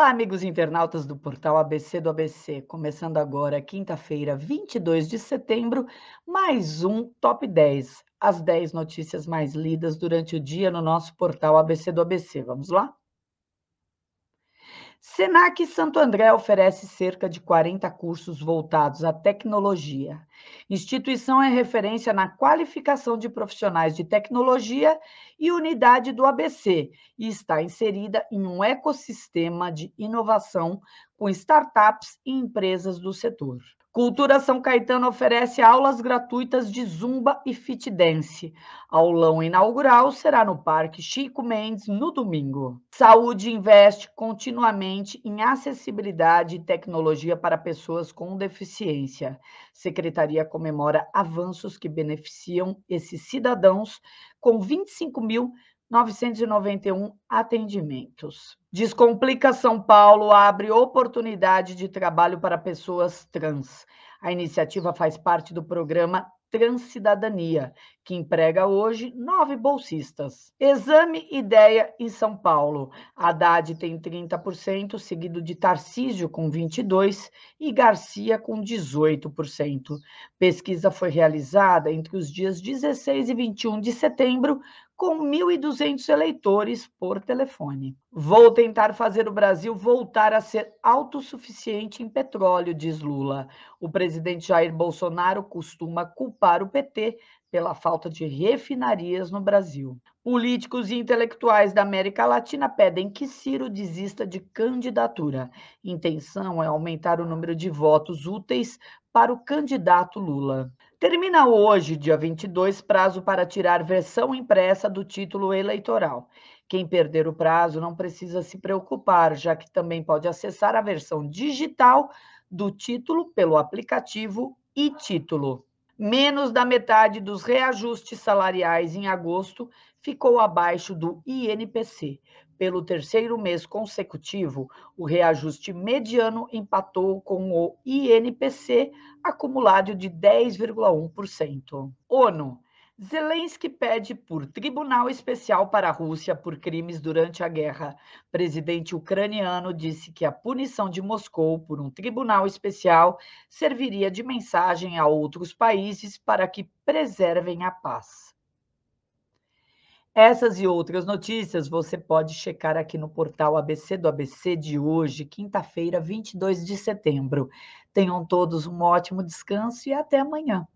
Olá, amigos internautas do portal ABC do ABC. Começando agora, quinta-feira, 22 de setembro, mais um Top 10, as 10 notícias mais lidas durante o dia no nosso portal ABC do ABC. Vamos lá? Senac Santo André oferece cerca de 40 cursos voltados à tecnologia. Instituição é referência na qualificação de profissionais de tecnologia e unidade do ABC e está inserida em um ecossistema de inovação com startups e empresas do setor. Cultura São Caetano oferece aulas gratuitas de zumba e fit dance. Aulão inaugural será no Parque Chico Mendes no domingo. Saúde investe continuamente em acessibilidade e tecnologia para pessoas com deficiência. Secretaria comemora avanços que beneficiam esses cidadãos com 25 mil 991 atendimentos. Descomplica São Paulo abre oportunidade de trabalho para pessoas trans. A iniciativa faz parte do programa Transcidadania, que emprega hoje nove bolsistas. Exame Ideia em São Paulo. Haddad tem 30%, seguido de Tarcísio com 22% e Garcia com 18%. Pesquisa foi realizada entre os dias 16 e 21 de setembro, com 1.200 eleitores por telefone. Vou tentar fazer o Brasil voltar a ser autossuficiente em petróleo, diz Lula. O presidente Jair Bolsonaro costuma culpar o PT pela falta de refinarias no Brasil. Políticos e intelectuais da América Latina pedem que Ciro desista de candidatura. Intenção é aumentar o número de votos úteis para o candidato Lula. Termina hoje, dia 22, prazo para tirar versão impressa do título eleitoral. Quem perder o prazo não precisa se preocupar, já que também pode acessar a versão digital do título pelo aplicativo e título menos da metade dos reajustes salariais em agosto ficou abaixo do INPC. Pelo terceiro mês consecutivo, o reajuste mediano empatou com o INPC acumulado de 10,1%. ONU Zelensky pede por tribunal especial para a Rússia por crimes durante a guerra. presidente ucraniano disse que a punição de Moscou por um tribunal especial serviria de mensagem a outros países para que preservem a paz. Essas e outras notícias você pode checar aqui no portal ABC do ABC de hoje, quinta-feira, 22 de setembro. Tenham todos um ótimo descanso e até amanhã.